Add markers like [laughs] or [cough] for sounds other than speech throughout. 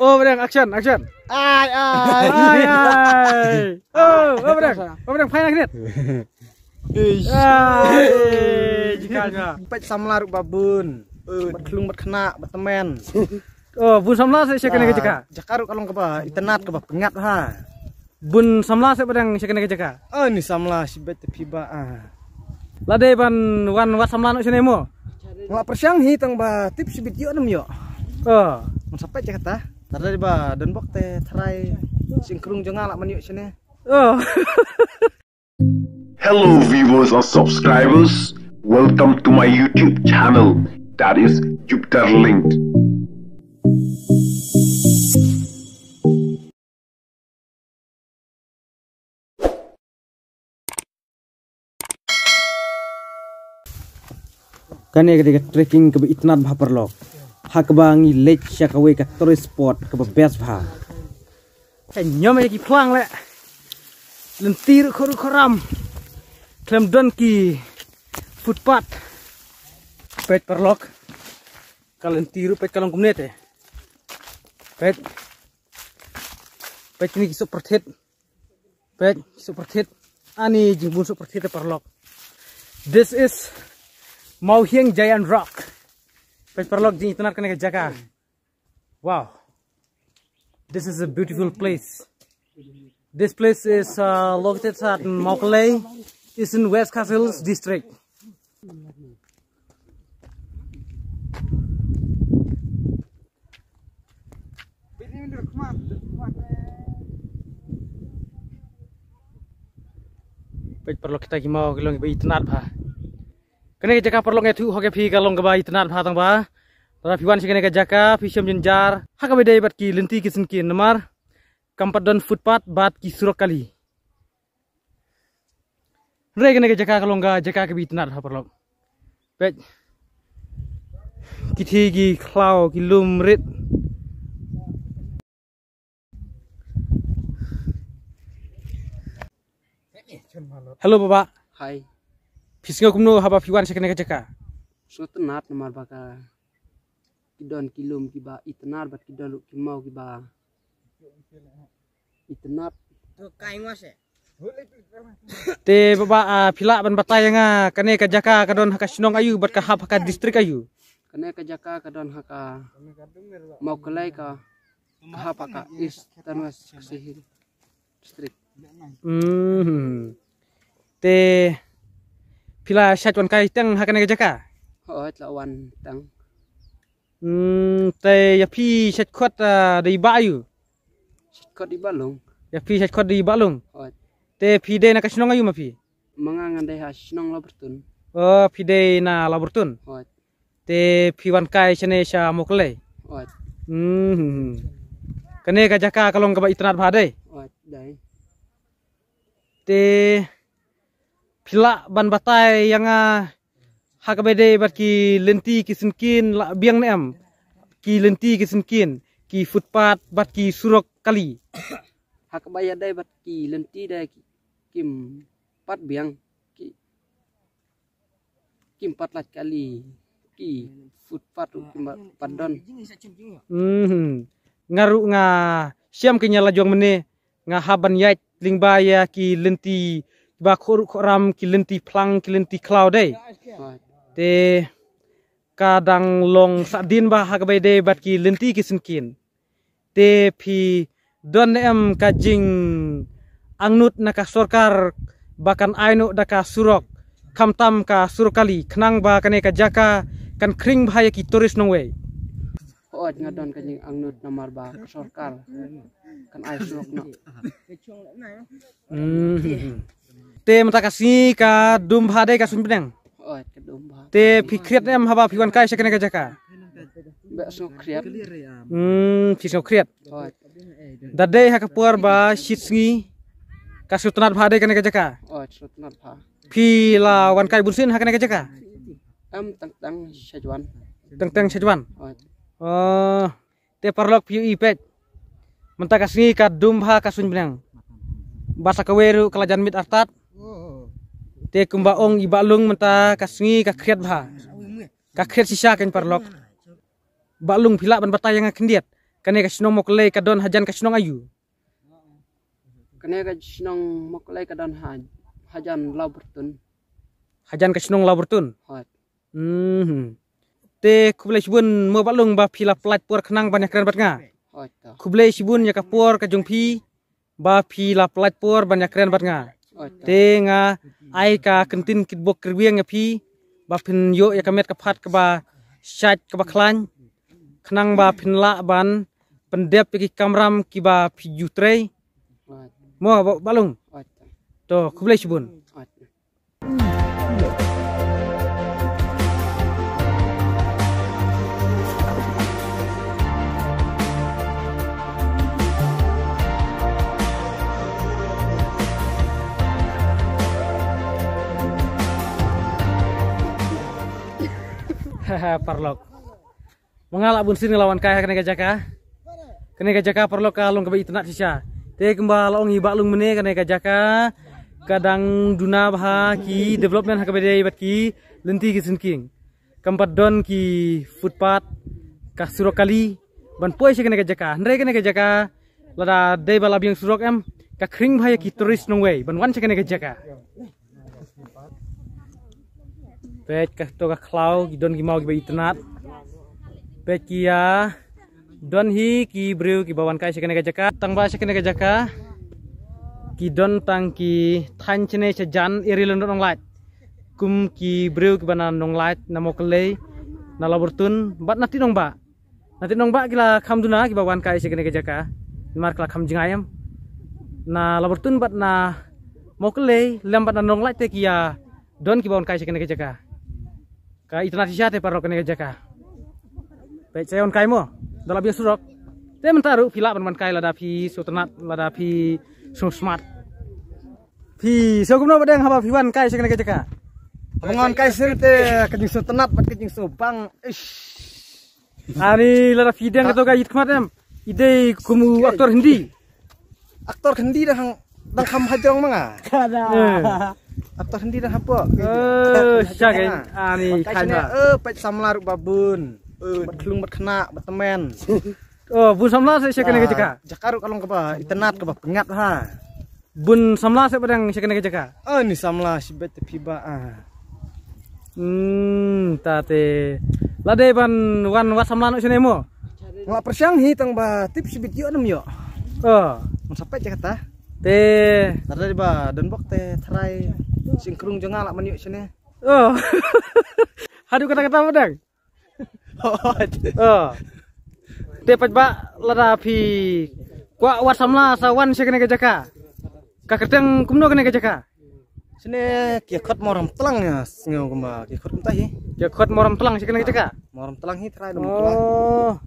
Oh, berang, action, action. Ay, ay, ay, ay. [laughs] Oh, oh, berang, oh, berang, final grid. Ih, jikanya. Pet samlar babun. Eh, kelung bat kena, bat temen. Oh, bun samlar saya sekena ke jika. Ah, Jakaru kalau keba, itenat keba pengat ha. Bun samlar saya berang sekena ke jika. Oh, ni samlar si bet piba ah. Lade ban wan wat samlar nak sinemu. Ngak persiang hitang ba tips video nem yo. Oh, mun sampai cekata. Tadi dari ba dan bok teh terai singkrung jangan lah menyuk sini. Oh. [laughs] Hello viewers or subscribers, welcome to my YouTube channel that is Jupiter Linked. Kan ya ketika trekking ke itnat bhaper log. ฮักบางีเลชชากเวกัตรสปอร์ตกับเบสพาเห็นยอมไมยกี่พลังและเลันตีรุครุครามเคลมดอนกีฟุตปัดเป็ดปลาล็อกกาเล่นตีรุเป็ดกาลังกุมเนตเป็ดเป็ดนี่สุประเทศเป็ดสุประเทศอันนี้จิงบุญสุประเทศปลาล็อก this is m มาว e n g Giant Rock Perlok jin itnar e kane jaga. Wow. This is a beautiful place. This place is uh, located at Mokley, is in West Castles district. Pek perlu kita gimau kelong be itnar bah kene jaka perlu tuh hoke phi kalong ke ba tenar bhatang ba tara phiwan sikene ke jaka jenjar. jinjar hakabe dai bat ki lenti kisin ki nemar kampat don footpath bat ki kali. re kena ke jaka kalong ga jaka ke tenar dha perlo pe kithi gi klau ki lum rit Halo Bapak. Hai. Fisinga kumno haba piwan sekene ka ceka. So tenat nomor baka kidon kilum kiba itenar bat kidon kimau kiba itenap. To kain wase. Te baba pila ban batai nga kane ka jaka kadon haka sinong ayu bat ka hab haka distrik ayu. Kane ka jaka kadon haka mau kelai ka hab haka is tanwas distrik. Hmm. Te pila syatwan kai tang hakana jaka ho la wan tang hmm te ya pi syat khot ah, dei ba yu syat khot di balung ya pi syat khot di balung te pi de na kasnong ayu ma pi mangangan dei hasnong labertun oh pi de na labertun te pi wan kai chane sha mokle hmm, hmm, hmm kane ka jaka kalong ka ba itnat ba dei te Sila ban batai yang a ah, hakabede bat ki lenti kisinkin la biang nem ki lenti kisinkin ki footpath bat surok kali. [coughs] Hakabaya dai bat ki lenti dai ki kim pat biang ki kim pat lat kali ki footpath ki pandon. Hmm. Ngaru nga siam kinyala juang mene nga haban yait lingbaya ki lenti কিবা খৰু kilenti plang kilenti কিলেন্তি de দেই kadang long sadin ba hagbai de bat ki lenti kisin kin te phi don em kajing angnut naka sorkar bakan aino daka surok kamtam ka surkali khnang ba kane ka jaka kan kring bhai ki toris nongwe ot ngadon kajing angnut namar ba sorkar kan ai surok no te mata kasi ka dum bhade ka sun pinang te fikriat em haba phiwan kai sekene ka jaka hmm chisok kriat mm, dade ha ka puar ba shitsngi ka sutnat bhade kene ka jaka phi la wan kai sin ha kene ka jaka am tang tang sajwan tang tang sajwan oh ah, te parlok phi ipet menta kasni ka dum ka sun pinang basa keweru kelajan mit artat te kumba ong ibalung menta kasungi kakret bah kakret sisa kan parlok balung phila ban batay yang kendiat kane kasinong mokle kadon hajan kasinong ayu kane kasinong mokle kadon hajan labertun hajan kasinong labertun hat hmm te kublai sibun mo balung ba phila plat por kenang banyak keren bat nga kublai sibun ya kapur kajung phi ba phila plat por banyak keren bat nga te nga ai ka kentin kit bok kerbiang api ba phin yo ya kamet ka phat ka ba shat ka ba khlan khnang ba phin la ban pendep ki kamram ki ba phi jutre mo balung to kublai sibun kaya parlok. Mengalak bun sini lawan kaya kena jaka. Kena jaka parlok kalung kebe nak sisa. teh kembali ong ibak lung mene kena jaka. Kadang duna ki development hak bede ibat ki lenti ki sinking. kempat don ki footpath kah surok kali ban poe sih kena jaka. nere kena jaka. Lada balabi yang surok em kakring bahaya ki turis nungwe. ban wan sih kena jaka pet kah to ka klau ki don ki mau ki bai tenat. pet ki ya don hi ki brew ki bawan kai sekene ka jaka tang ba sekene ka jaka ki don tang ki tan chene cha jan iri lon dong lai. kum ki brew ki banan dong lai namo kelei na tun bat nati dong ba nati dong ba kila kham duna ki bawan kai sekene ka jaka mar kila kham jingayam na tun bat na mo kelei lembat na dong lai te kia ya. don ki bawan kai sekene ka jaka ka itna jate parok ne jaka pe cheon kaimo dala bia surok te mentaru pila ban kai lada pi sotanat lada smart pi so gumno badeng haba pilihan wan kai sekene jaka Pengon kai sir te kejing sopang. pat Hari sobang ish ani lada fideng kato ka yit em ide kumu aktor Hindi aktor Hindi dah dang kam hajong manga kada eh. Atau sendiri apa? Eh, syak eh, ani kaina. Ya? Eh, pek samlar babun. Eh, kelung bet kena betemen. [laughs] Oh, bun siapa saya kena kejaka. Jakaru kalau kepa, internet kepa pengat ha. Bun samlar saya pedang saya kena kejaka. Eh, ah, ni samlar si bet piba ah. Hmm, tate. Lade ban wan wat samlar nak sini mo. Ngak persiang hi ba tips video nem yo. Eh, mau sampai jakarta? teh tadi ba dan bok teh terai singkrung jangan lah meniuk sini oh haduh [laughs] kata kata apa dong [laughs] oh teh pak lerapi kuat wat samla sawan sih kena kejaka yang kumno kena kejaka sini kiakot moram telang ya ngau kumba kiakot kumtahi kiakot moram telang sih kena kejaka moram telang hi terai dong oh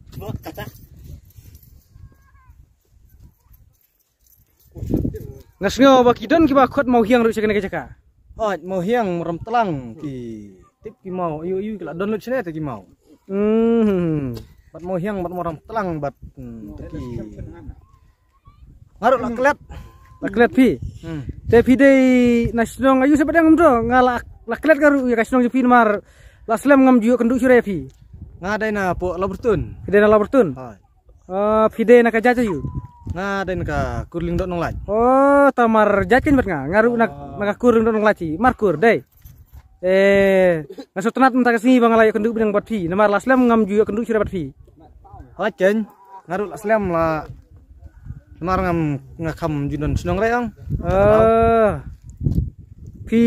Ngasngo bakidan ki bakot mau hiang rusak kena kecaka. Oh, mau hiang merem telang ki. Tip ki mau iu iu kala download sini ki mau. Hmm. Bat mau hiang bat merem telang bat hmm, ki. Ngaruk lah hmm. kelet. Lah kelet pi. Hmm. Tapi dei nasnong ayu sebab yang ngalak lah kelet karu ya kasnong jepi mar. Lah selam ngam jiu kenduk surefi. Ngadai na po labertun. Kedai na labertun. Ah, pide na kajaja yu ada ngaden ka kurling dok nolai oh tamar jatin bet nga ngaru nak oh. maka kurling dot markur dai eh ngaso tenat mentak sini bang layak kenduk bidang bat nama namar laslam ngam juga kenduk sudah bat fi ngaruh ngaru laslam la nama ngam ngakam junan sunong ang eh fi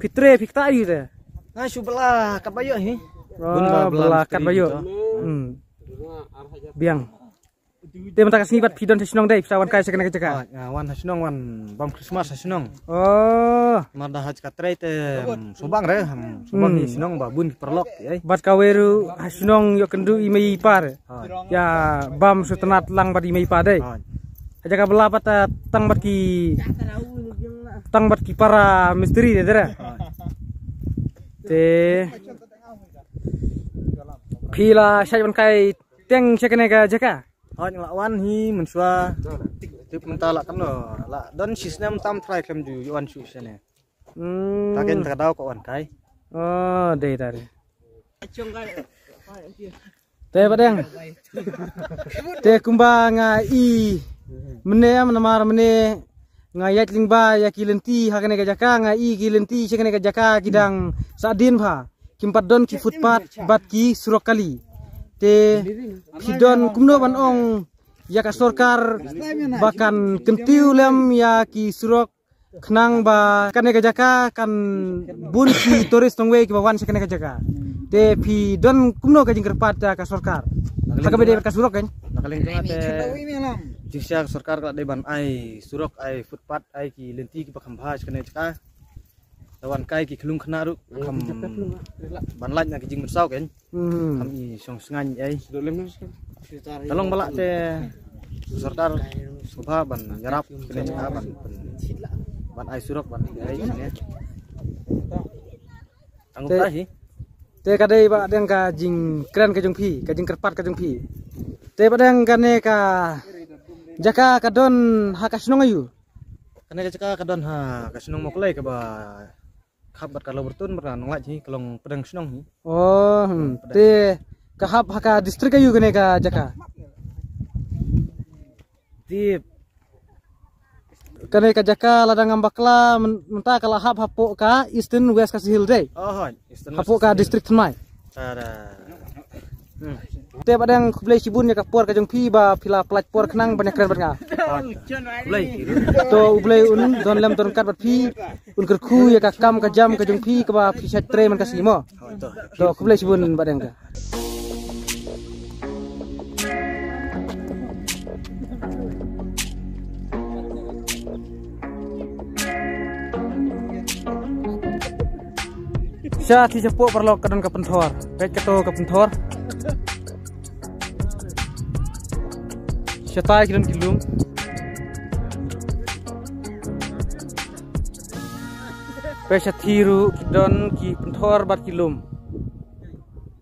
fitre fikta iu deh nah kat bayo ini Oh, belakat bayu. Hmm. Biang. Dia mentak buat pat pidon sinong deh, pesawat kaya kai sekena ya Wan sinong wan bom Christmas sinong. Oh. Marda haj katrai te subang re, subang di hmm. sinong babun perlok ya. Bat kaweru sinong yo kendu imei par. Ya bom sutenat lang bat imei par deh. Aja ka belapat eh, tang bat ki tang bat ki para misteri deh teh, Te Pila saya kaya teng sekena keceka on lawan hi mun swa tip menta kan lo la don sistem tam try kem ju yuan su sene hmm takin tak ko wan kai oh ah, dei tari chung kai teh padang teh kumbang i mene menamar mene ngayat lingba ya kilenti hakane ka jaka ngai kilenti chekane ka jaka kidang sadin pha kimpat don ki futpat bat ki surokali te kidon kumno ban ong ya ka sorkar bakan kentiu lem ya ki surok khnang ba kane ka jaka kan bun ki toris tongwe ki bawan se kane ka jaka te pi don kumno ka jingker pat ya ka sorkar taka bede ka surok kan nakaleng ka te jiksa sorkar ka de ban ai surok ai footpath ai ki lenti ki bakam bhaj kane jaka tawan kai ki khulung khna ru kham ah. ban laj na ki jing sau ken hmm. kham i song sengan ai talong balak te sardar subha ban yarap kene ban ban ai surok ban ai ne anggup tahi te dei ba deng ka jing kren ka jung phi ka jing kerpat ka jung phi te ba deng ka ne ka jaka don ha kasnong ayu ka jaka don ha mok lai ka ba khabar kalau bertun pernah nolak sih kalau pedang senong nih oh te kahap haka distrik ayu gane ka jaka di kane ka jaka ladang ambakla mentah kalau hap hapo ka eastern west kasih day oh eastern hapo ka distrik tenmai ada hmm tiap ada yang kublai cibun ya kapur kajung pi ba pila pelat por kenang banyak keren bernga. Kublai. To ublai un don lem ton kat bat un kerku ya kakam kajam kajung pi ke ba pi set tre man kasimo. To kublai cibun badang ka. Syah si sepuk perlu kadon kapentor, pek keto kapentor. شطايك لن كلهم Pesat hiru kidon ki pentor bat kilum.